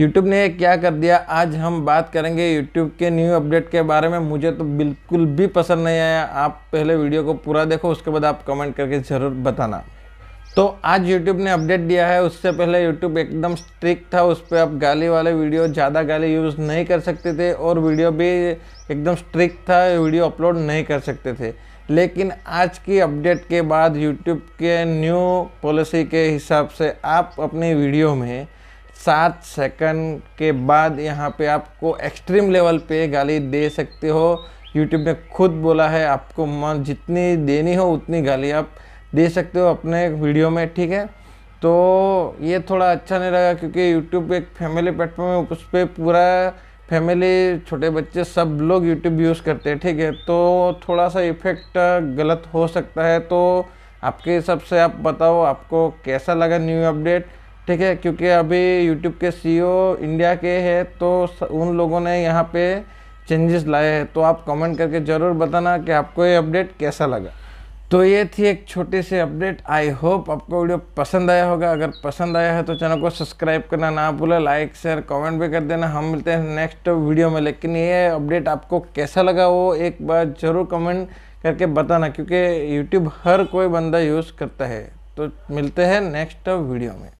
YouTube ने क्या कर दिया आज हम बात करेंगे यूट्यूब के न्यू अपडेट के बारे में मुझे तो बिल्कुल भी पसंद नहीं आया आप पहले वीडियो को पूरा देखो उसके बाद आप कमेंट करके ज़रूर बताना तो आज यूट्यूब ने अपडेट दिया है उससे पहले यूट्यूब एकदम स्ट्रिक्ट था उस पर आप गाली वाले वीडियो ज़्यादा गाली यूज़ नहीं कर सकते थे और वीडियो भी एकदम स्ट्रिक्ट था वीडियो अपलोड नहीं कर सकते थे लेकिन आज की अपडेट के बाद यूट्यूब के न्यू पॉलिसी के हिसाब से आप अपनी वीडियो में सात सेकंड के बाद यहाँ पे आपको एक्सट्रीम लेवल पे गाली दे सकते हो यूट्यूब ने खुद बोला है आपको मन जितनी देनी हो उतनी गाली आप दे सकते हो अपने वीडियो में ठीक है तो ये थोड़ा अच्छा नहीं लगा क्योंकि यूट्यूब एक फैमिली प्लेटफॉर्म है उस पर पूरा फैमिली छोटे बच्चे सब लोग यूट्यूब यूज़ करते हैं ठीक है तो थोड़ा सा इफ़ेक्ट गलत हो सकता है तो आपके हिसाब से आप बताओ आपको कैसा लगा न्यू अपडेट ठीक है क्योंकि अभी यूट्यूब के ओ इंडिया e के हैं तो उन लोगों ने यहाँ पे चेंजेस लाए हैं तो आप कमेंट करके ज़रूर बताना कि आपको ये अपडेट कैसा लगा तो ये थी एक छोटी सी अपडेट आई होप आपको वीडियो पसंद आया होगा अगर पसंद आया है तो चैनल को सब्सक्राइब करना ना भूलें लाइक शेयर कमेंट भी कर देना हम मिलते हैं नेक्स्ट वीडियो में लेकिन ये अपडेट आपको कैसा लगा वो एक बार ज़रूर कमेंट करके बताना क्योंकि यूट्यूब हर कोई बंदा यूज़ करता है तो मिलते हैं नेक्स्ट वीडियो में